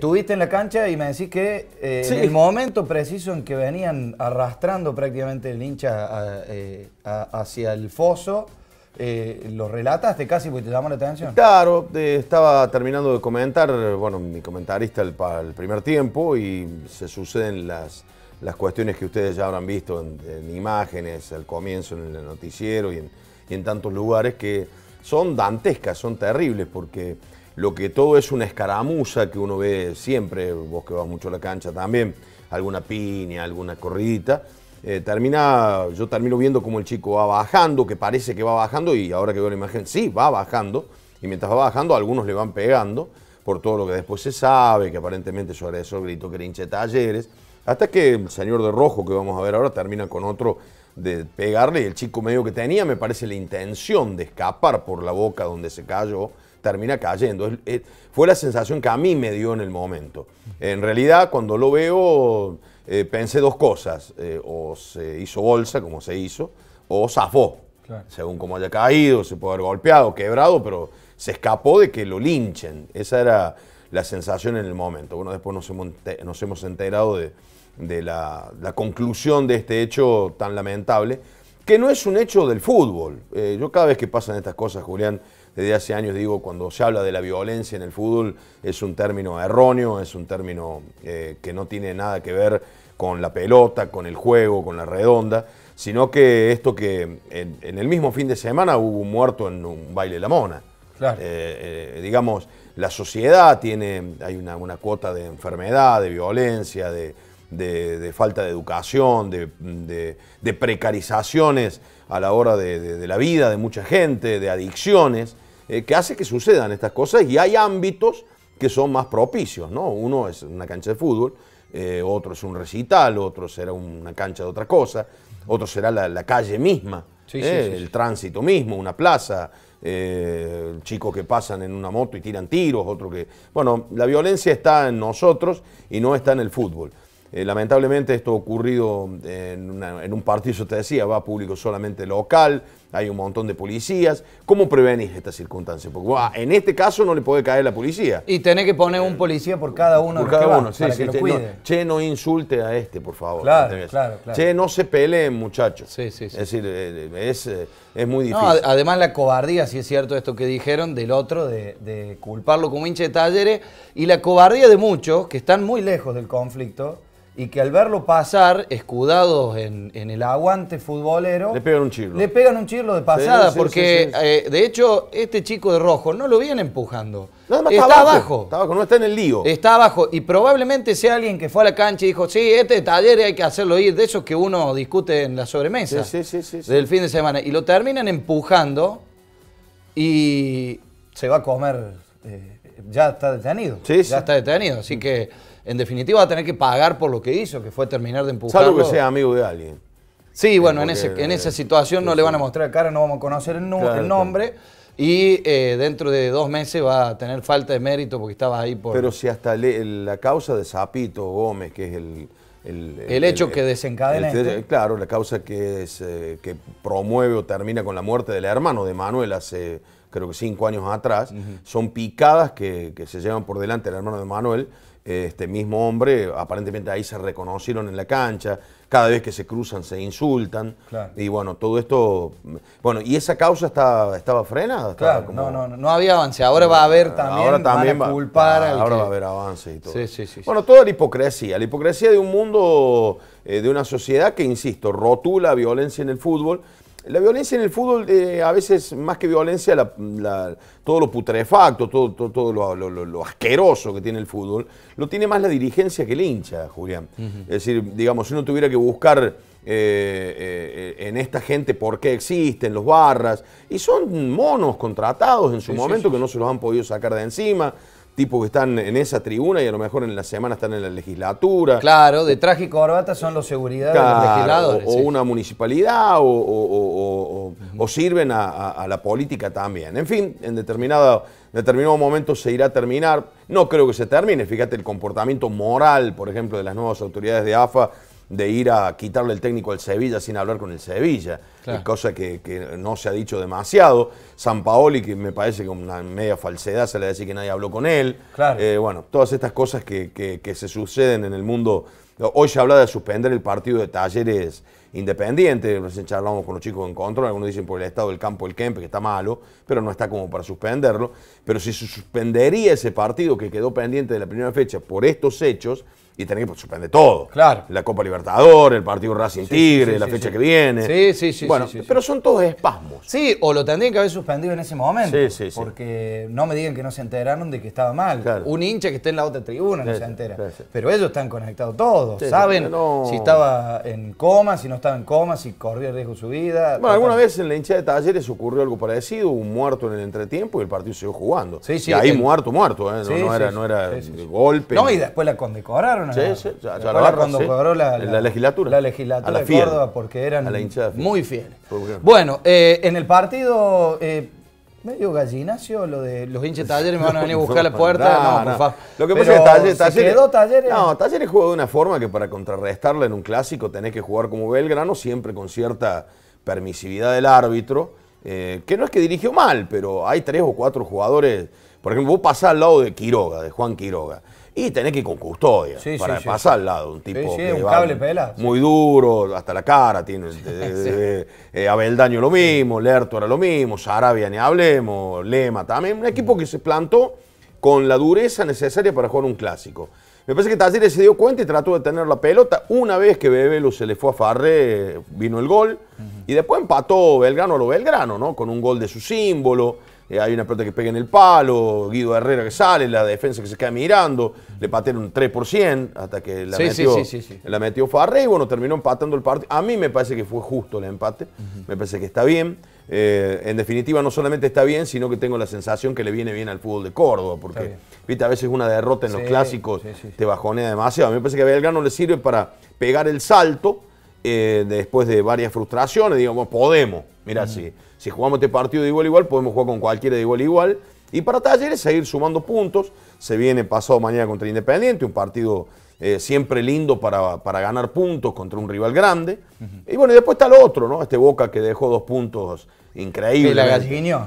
Estuviste en la cancha y me decís que eh, el momento preciso en que venían arrastrando prácticamente el hincha eh, hacia el foso, eh, lo relataste casi porque te llamó la atención. Claro, estaba terminando de comentar, bueno, mi comentarista para el primer tiempo y se suceden las, las cuestiones que ustedes ya habrán visto en, imágenes, al comienzo en el noticiero y en, y en tantos lugares que son dantescas, son terribles porque lo que todo es una escaramuza que uno ve siempre, vos que vas mucho a la cancha también, alguna piña, alguna corridita, eh, termina, yo termino viendo como el chico va bajando, que parece que va bajando, y ahora que veo la imagen, sí, va bajando, y mientras va bajando, algunos le van pegando, por todo lo que después se sabe, que aparentemente su eso gritó que era talleres, hasta que el señor de rojo que vamos a ver ahora termina con otro de pegarle y el chico medio que tenía, me parece la intención de escapar por la boca donde se cayó, termina cayendo. fue la sensación que a mí me dio en el momento. En realidad, cuando lo veo, eh, pensé dos cosas. Eh, o se hizo bolsa, como se hizo, o zafó. Según cómo haya caído, se puede haber golpeado, quebrado, pero se escapó de que lo linchen. Esa era la sensación en el momento. Bueno, después nos hemos, nos hemos enterado de, la, conclusión de este hecho tan lamentable, que no es un hecho del fútbol. Eh, yo cada vez que pasan estas cosas, Julián, desde hace años digo, cuando se habla de la violencia en el fútbol, es un término erróneo, es un término eh, que no tiene nada que ver con la pelota, con el juego, con la redonda, sino que esto que en, en el mismo fin de semana hubo un muerto en un baile de la mona. Claro. Eh, eh, digamos, la sociedad tiene, hay una, cuota de enfermedad, de violencia, de, falta de educación, de, precarizaciones a la hora de, la vida de mucha gente, de adicciones, eh, que hace que sucedan estas cosas y hay ámbitos que son más propicios, ¿no? Uno es una cancha de fútbol, otro es un recital, otro será una cancha de otra cosa, otro será la, calle misma, el tránsito mismo, una plaza, eh, chicos que pasan en una moto y tiran tiros, otro que... Bueno, la violencia está en nosotros y no está en el fútbol. Eh, lamentablemente esto ha ocurrido eh, en, un partido, yo te decía, va público solamente local, hay un montón de policías. ¿Cómo prevenís esta circunstancia? Porque en este caso no le puede caer la policía. Y tenés que poner un policía por cada uno. Por cada uno, sí, que cuide. No, che, no insulte a este, por favor. Claro, claro, Che, no se peleen, muchachos. Sí, sí, sí. Es decir, eh, es, muy difícil. además la cobardía, si es cierto esto que dijeron, del otro, de, culparlo como hinche de talleres, y la cobardía de muchos que están muy lejos del conflicto y que al verlo pasar, escudados en, el aguante futbolero... Le pegan un chirlo. Le pegan un chirlo de pasada, porque eh, de hecho este chico de rojo no lo viene empujando. está, abajo, Está no está en el lío. Está abajo y probablemente sea alguien que fue a la cancha y dijo, sí, este taller hay que hacerlo ir, de esos que uno discute en la sobremesa sí, sí, sí, del fin de semana. Y lo terminan empujando y se va a comer, eh, ya está detenido. ya está detenido, así que en definitiva va a tener que pagar por lo que hizo, que fue terminar de empujar. Salvo que sea amigo de alguien. Sí, bueno, en, ese, en esa situación no pues le van a mostrar cara, no vamos a conocer el, nombre. Y eh, dentro de dos meses va a tener falta de mérito porque estaba ahí por Pero si hasta la causa de Zapito Gómez, que es el... El, hecho que desencadena Claro, la causa que, es, eh, que promueve o termina con la muerte del hermano de Manuel hace creo que cinco años atrás, son picadas que, que se llevan por delante el hermano de Manuel este mismo hombre, aparentemente ahí se reconocieron en la cancha, cada vez que se cruzan se insultan. Y bueno, todo esto. Bueno, ¿y esa causa está, estaba frenada? no, no, no había avance. Ahora va a haber también. Ahora también a culpar Ahora va a haber avance y todo. Sí, sí, sí, bueno, toda la hipocresía. La hipocresía de un mundo, eh, de una sociedad que, insisto, rotula violencia en el fútbol. La violencia en el fútbol, eh, a veces más que violencia, todo lo putrefacto, todo, todo, lo, asqueroso que tiene el fútbol, lo tiene más la dirigencia que el hincha, Julián. Es decir, digamos, si uno tuviera que buscar eh, eh, en esta gente por qué existen, los barras, y son monos contratados en su momento que no se los han podido sacar de encima tipos que están en esa tribuna y a lo mejor en la semana están en la legislatura. Claro, de traje y corbata son los seguridad legisladores. O, una municipalidad o, sirven a, la política también. En fin, en determinado, determinado momento se irá a terminar. No creo que se termine. Fíjate el comportamiento moral, por ejemplo, de las nuevas autoridades de AFA de ir a quitarle el técnico al Sevilla sin hablar con el Sevilla, cosa que, no se ha dicho demasiado. San Paoli, que me parece que una media falsedad se le dice que nadie habló con él. Eh, bueno, todas estas cosas que, se suceden en el mundo. Hoy se habla de suspender el partido de talleres independiente. Recién charlamos con los chicos en control. Algunos dicen por el estado del campo el Kemp, que está malo, pero no está como para suspenderlo. Pero si se suspendería ese partido que quedó pendiente de la primera fecha por estos hechos, y tener que pues, suspender todo. Claro. La Copa Libertadores, el partido Racing Tigre, la fecha que viene. Sí, sí, sí. Bueno, pero son todos espasmos. Sí, o lo tendrían que haber suspendido en ese momento. Sí, sí, sí Porque no me digan que no se enteraron de que estaba mal. Un hincha que esté en la otra tribuna no se entera. Pero ellos están conectados todos. Saben si estaba en coma, si no estaba en coma, si corrió el riesgo su vida. Bueno, alguna vez en la hincha de Talleres ocurrió algo parecido, un muerto en el entretiempo y el partido siguió jugando. Sí, sí. Y ahí muerto, muerto. ¿eh? No, era, no era golpe. No, y después la condecoraron la cuando cobró la, legislatura. La legislatura de porque eran muy fieles. Bueno, eh, en el partido eh, medio gallinacio lo de los hinches talleres me van a venir a buscar la puerta. No, Lo que pasa talleres, talleres. No, talleres jugó de una forma que para contrarrestarla en un clásico tenés que jugar como Belgrano, siempre con cierta permisividad del árbitro. Eh, que no es que dirigió mal, pero hay tres o cuatro jugadores. Por ejemplo, vos pasás al lado de Quiroga, de Juan Quiroga. Y tenés que ir con custodia para pasar al lado. Un tipo muy duro, hasta la cara tiene. Eh, Abeldaño lo mismo, Lerto era lo mismo, Sarabia ni hablemos, Lema también. Un equipo que se plantó con la dureza necesaria para jugar un clásico. Me parece que Talleres se dio cuenta y trató de tener la pelota. Una vez que Bebelo se le fue a Farre vino el gol. Y después empató Belgrano a lo Belgrano, ¿no? Con un gol de su símbolo. Eh, hay una pelota que pega en el palo, Guido Herrera que sale, la defensa que se queda mirando, le patearon un 3 hasta que la metió, sí, la metió Farré y bueno, terminó empatando el partido. A mí me parece que fue justo el empate, me parece que está bien. Eh, en definitiva, no solamente está bien, sino que tengo la sensación que le viene bien al fútbol de Córdoba, porque viste, a veces una derrota en los clásicos te bajonea demasiado. A mí me parece que a Belgrano le sirve para pegar el salto eh, después de varias frustraciones, digamos, podemos, mira, si, si jugamos este partido de igual igual, podemos jugar con cualquiera de igual igual. Y para Talleres seguir sumando puntos, se viene pasado mañana contra Independiente, un partido eh, siempre lindo para, ganar puntos contra un rival grande. Y bueno, y después está el otro, ¿no? Este Boca que dejó dos puntos increíbles. La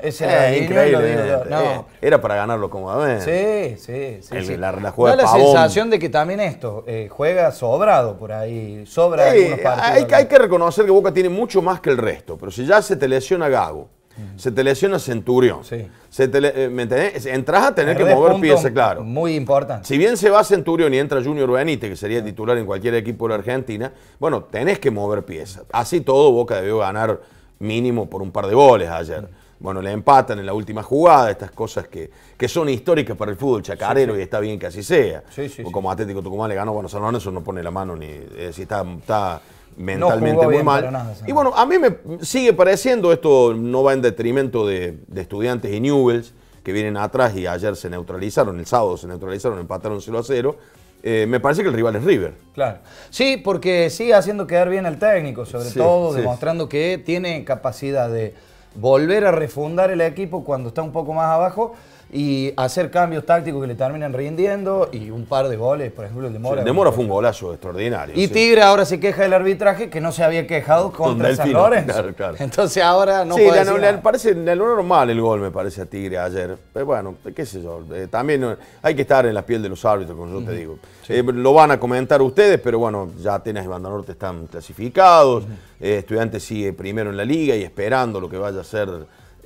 ese era eh, increíble. Este, eh, era para ganarlo cómodamente. Sí, sí, sí. sí. La, la, sensación de que también esto, juega sobrado por ahí, sobra sí, algunos hay que reconocer que Boca tiene mucho más que el resto, pero si ya se te lesiona Gago, se te lesiona Centurión. Sí. Eh, ¿Me a tener que mover piezas, claro. Muy importante. Si bien se va Centurión y entra Junior Benítez, que sería titular en cualquier equipo de la Argentina, bueno, tenés que mover piezas. Así todo, Boca debió ganar mínimo por un par de goles ayer bueno, le empatan en la última jugada, estas cosas que, son históricas para el fútbol chacarero y está bien que así sea. o como Atlético Tucumán le ganó, bueno, San eso no pone la mano ni, eh, si está, está mentalmente muy mal. y bueno, a mí me sigue pareciendo, esto no va en detrimento de, estudiantes y Newells, que vienen atrás y ayer se neutralizaron, el sábado se neutralizaron, empataron 0 a 0. Eh, me parece que el rival es River. Claro. Sí, porque sigue haciendo quedar bien al técnico, sobre todo, demostrando que tiene capacidad de volver a refundar el equipo cuando está un poco más abajo y hacer cambios tácticos que le terminan rindiendo y un par de goles, por ejemplo, el de Mora. el de Mora fue un golazo extraordinario. Y Tigre ahora se queja del arbitraje que no se había quejado contra el San Lorenzo. Entonces ahora no sí, puede Sí, le parece normal el gol, me parece, a Tigre ayer. Pero bueno, qué sé yo. Eh, también eh, hay que estar en la piel de los árbitros, como yo te digo. Eh, lo van a comentar ustedes, pero bueno, ya Atenas y Banda Norte están clasificados. estudiantes sigue primero en la liga y esperando lo que vaya a ser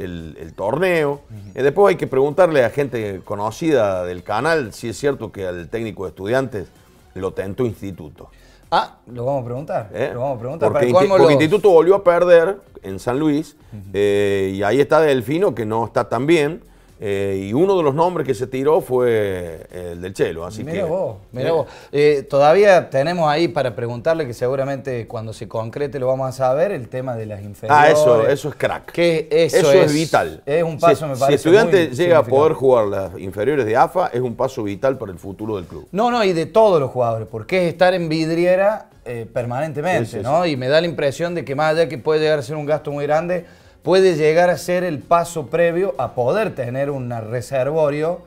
el, torneo. Eh, después hay que preguntarle a gente conocida del canal si es cierto que al técnico de estudiantes lo tentó Instituto. Ah, lo vamos a preguntar. Eh, lo vamos a preguntar. Porque, Instituto volvió a perder en San Luis eh, y ahí está Delfino que no está tan bien. Eh, y uno de los nombres que se tiró fue el del Chelo. Así mira vos, mira, eh. vos. Eh, todavía tenemos ahí para preguntarle que seguramente cuando se concrete lo vamos a saber, el tema de las inferiores. Ah, eso, eso es crack. Que eso, es, vital. Es un paso, si, me parece. Si el estudiante llega a poder jugar las inferiores de AFA, es un paso vital para el futuro del club. No, no, y de todos los jugadores, porque es estar en vidriera permanentemente, ¿no? Y me da la impresión de que más allá que puede llegar a ser un gasto muy grande, puede llegar a ser el paso previo a poder tener un reservorio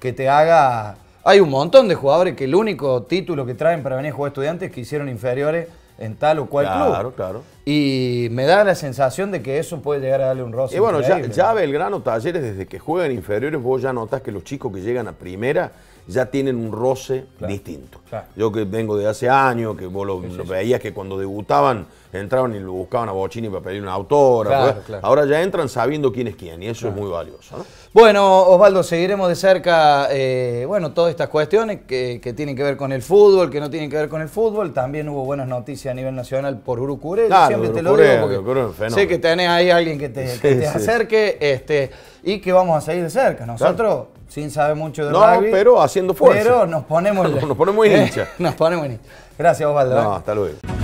que te haga... Hay un montón de jugadores que el único título que traen para venir a jugar estudiantes es que hicieron inferiores en tal o cual club. Claro, claro. Y me da la sensación de que eso puede llegar a darle un roce. Y bueno, ya, Belgrano Talleres, desde que juegan inferiores, vos ya notas que los chicos que llegan a primera ya tienen un roce distinto. Yo que vengo de hace años, que vos lo, veías que cuando debutaban entraban y lo buscaban a Bochini para pedir una autora. Ahora ya entran sabiendo quién es quién y eso es muy valioso. Bueno, Osvaldo, seguiremos de cerca eh, bueno, todas estas cuestiones que, que, tienen que ver con el fútbol, que no tienen que ver con el fútbol. También hubo buenas noticias a nivel nacional por Urucurel te lo porque sé que tenés ahí alguien que te, acerque este, y que vamos a seguir de cerca. Nosotros, sin saber mucho de no, pero haciendo fuerza. Pero nos ponemos... nos ponemos en hincha. nos ponemos en Gracias, Osvaldo. No, ¿eh? hasta luego.